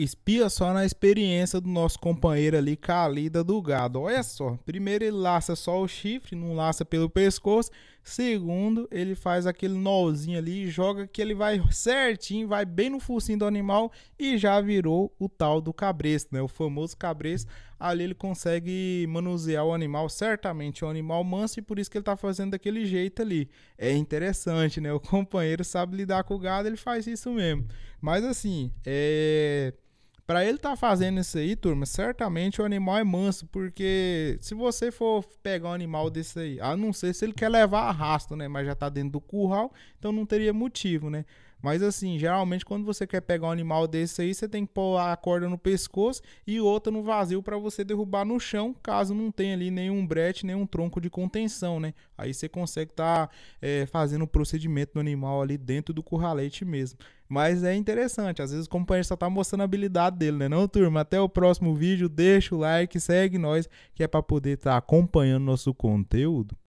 Espia só na experiência do nosso companheiro ali, Calida do Gado. Olha só, primeiro ele laça só o chifre, não laça pelo pescoço. Segundo, ele faz aquele nozinho ali e joga que ele vai certinho, vai bem no focinho do animal e já virou o tal do cabresto, né? O famoso cabresto. Ali ele consegue manusear o animal, certamente o é um animal manso e por isso que ele tá fazendo daquele jeito ali. É interessante, né? O companheiro sabe lidar com o gado, ele faz isso mesmo. Mas assim, é para ele estar tá fazendo isso aí, turma, certamente o animal é manso, porque se você for pegar um animal desse aí, a não ser se ele quer levar arrasto, né? Mas já tá dentro do curral, então não teria motivo, né? Mas assim, geralmente quando você quer pegar um animal desse aí, você tem que pôr a corda no pescoço e outra no vazio para você derrubar no chão, caso não tenha ali nenhum brete, nenhum tronco de contenção, né? Aí você consegue estar tá, é, fazendo o procedimento do animal ali dentro do curralete mesmo. Mas é interessante, às vezes o companheiro só tá mostrando a habilidade dele, né? Não, turma, até o próximo vídeo, deixa o like, segue nós, que é para poder estar tá acompanhando nosso conteúdo.